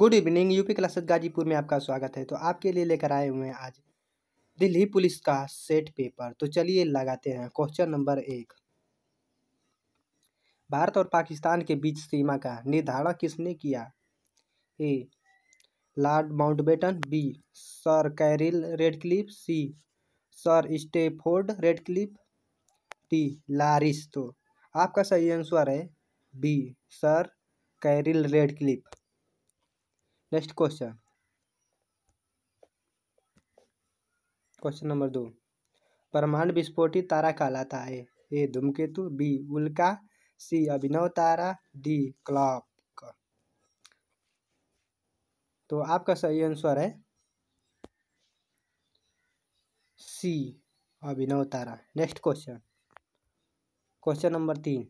good evening UP classes Ghazipur में आपका स्वागत है तो आपके लिए लेकर आए हुए हैं आज दिल्ली पुलिस का सेट पेपर तो चलिए लगाते हैं क्वेश्चन नंबर एक भारत और पाकिस्तान के बीच सीमा का निर्धारण किसने किया A Lord Mountbatten B Sir Cyril Radcliffe C Sir Stafford Radcliffe टी लारिस तो आपका सही आंसर है B Sir Cyril Radcliffe next question question number दो परमाणु विस्फोटी तारा कहलाता है ए धूमकेतु बी उल्का सी अभिनव तारा डी क्लॉक तो आपका सही आंसर है सी अभिनव तारा नेक्स्ट क्वेश्चन क्वेश्चन नंबर तीन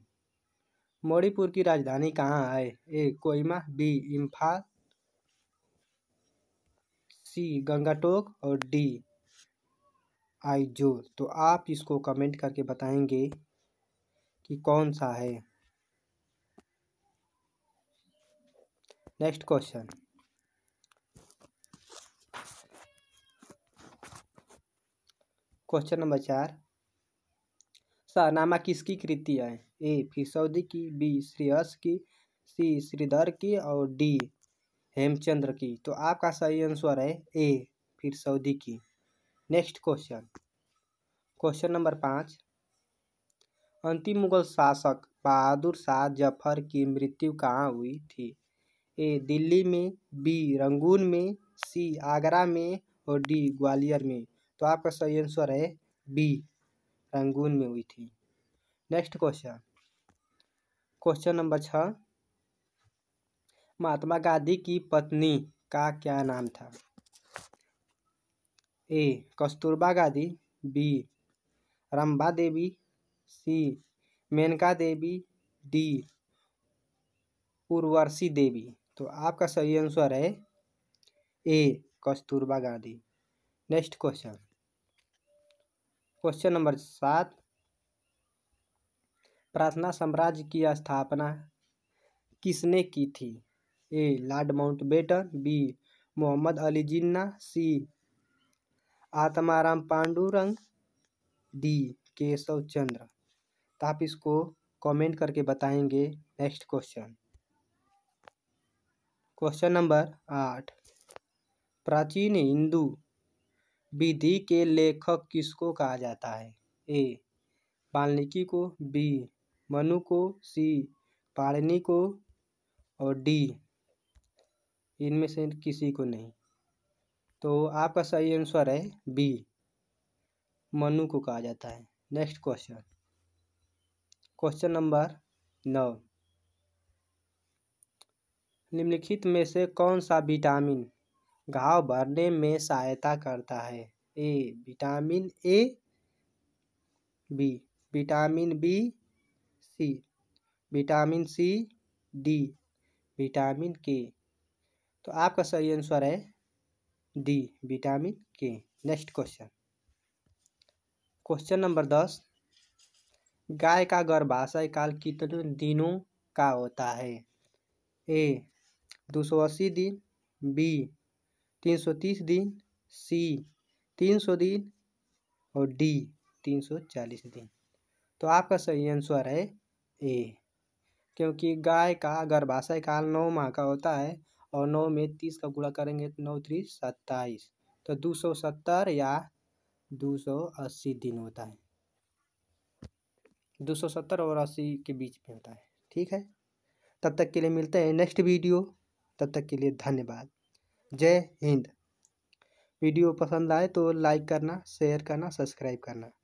मणिपुर की राजधानी कहाँ है ए कोयमा बी इम्फाल सी गंगाटोक और डी आइजो तो आप इसको कमेंट करके बताएंगे कि कौन सा है नेक्स्ट क्वेश्चन क्वेश्चन नंबर चार सहनामा किसकी कृति है ए सऊदी की बी श्रेयस की सी श्रीधर की और डी हेमचंद्र की तो आपका सही आंसर है ए फिर सऊदी की नेक्स्ट क्वेश्चन क्वेश्चन नंबर पाँच अंतिम मुगल शासक बहादुर शाह जफर की मृत्यु कहाँ हुई थी ए दिल्ली में बी रंगून में सी आगरा में और डी ग्वालियर में तो आपका सही आंसर है बी रंगून में हुई थी नेक्स्ट क्वेश्चन क्वेश्चन नंबर छः महात्मा गांधी की पत्नी का क्या नाम था A Kasturba Gandhi B Rambha Devi C Menaka Devi D Urvashi Devi तो आपका सही आंसर है A Kasturba Gandhi next question question number सात प्रार्थना साम्राज्य की स्थापना किसने की थी A Lord Mountbatten B Mohammad Ali Jinnah C Atmaram Pandurang D Keshav Chandra तो आप इसको कमेंट करके बताएंगे नेक्स्ट क्वेश्चन क्वेश्चन नंबर आठ प्राचीन हिंदू विधि के लेखक किसको कहा जाता है ए वाल्मीकि को बी मनु को सी पाणिनि को और डी इनमें से किसी को नहीं तो आपका सही आंसर है बी मनु को कहा जाता है नेक्स्ट क्वेश्चन क्वेश्चन नंबर नौ निम्नलिखित में से कौन सा विटामिन घाव भरने में सहायता करता है A vitamin A B vitamin B C vitamin C D vitamin K तो आपका सही आंसर है D vitamin K next question question number दस गाय का गर्भाशय काल कितने दिनों का होता है ए दो सौ अस्सी दिन बी तीन सौ तीस दिन सी तीन सौ दिन और डी तीन सौ चालीस दिन तो आपका सही आंसर है ए क्योंकि गाय का गर्भाशय काल नौ माह का होता है और नौ में तीस का गुणा करेंगे तो नौ त्री सत्ताईस तो दो सौ सत्तर या दो सौ अस्सी दिन होता है दो सौ सत्तर और अस्सी के बीच में होता है ठीक है तब तक के लिए मिलते हैं नेक्स्ट वीडियो तब तक के लिए धन्यवाद जय हिंद वीडियो पसंद आए तो लाइक करना शेयर करना सब्सक्राइब करना